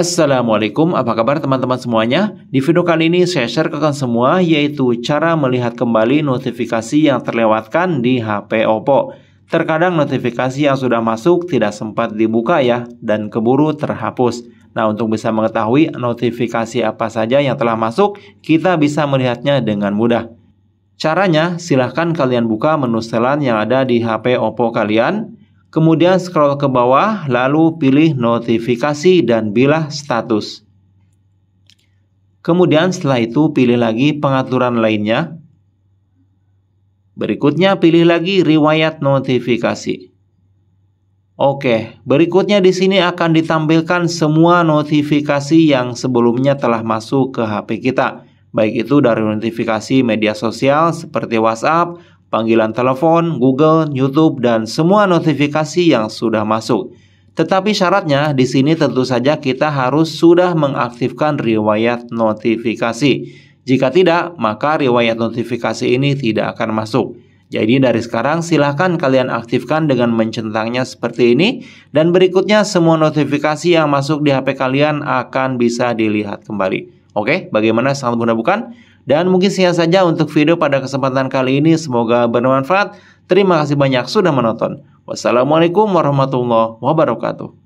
Assalamualaikum, apa kabar teman-teman semuanya? Di video kali ini saya share ke kalian semua yaitu cara melihat kembali notifikasi yang terlewatkan di HP Oppo. Terkadang notifikasi yang sudah masuk tidak sempat dibuka ya dan keburu terhapus. Nah, untuk bisa mengetahui notifikasi apa saja yang telah masuk, kita bisa melihatnya dengan mudah. Caranya, silahkan kalian buka menu setelan yang ada di HP Oppo kalian Kemudian scroll ke bawah, lalu pilih notifikasi dan bilah status. Kemudian setelah itu pilih lagi pengaturan lainnya. Berikutnya pilih lagi riwayat notifikasi. Oke, berikutnya di sini akan ditampilkan semua notifikasi yang sebelumnya telah masuk ke HP kita. Baik itu dari notifikasi media sosial seperti WhatsApp, panggilan telepon, Google, YouTube, dan semua notifikasi yang sudah masuk. Tetapi syaratnya di sini tentu saja kita harus sudah mengaktifkan riwayat notifikasi. Jika tidak, maka riwayat notifikasi ini tidak akan masuk. Jadi dari sekarang silahkan kalian aktifkan dengan mencentangnya seperti ini dan berikutnya semua notifikasi yang masuk di HP kalian akan bisa dilihat kembali. Oke, bagaimana sangat mudah bukan? Dan mungkin sekian saja untuk video pada kesempatan kali ini. Semoga bermanfaat. Terima kasih banyak sudah menonton. Wassalamualaikum warahmatullahi wabarakatuh.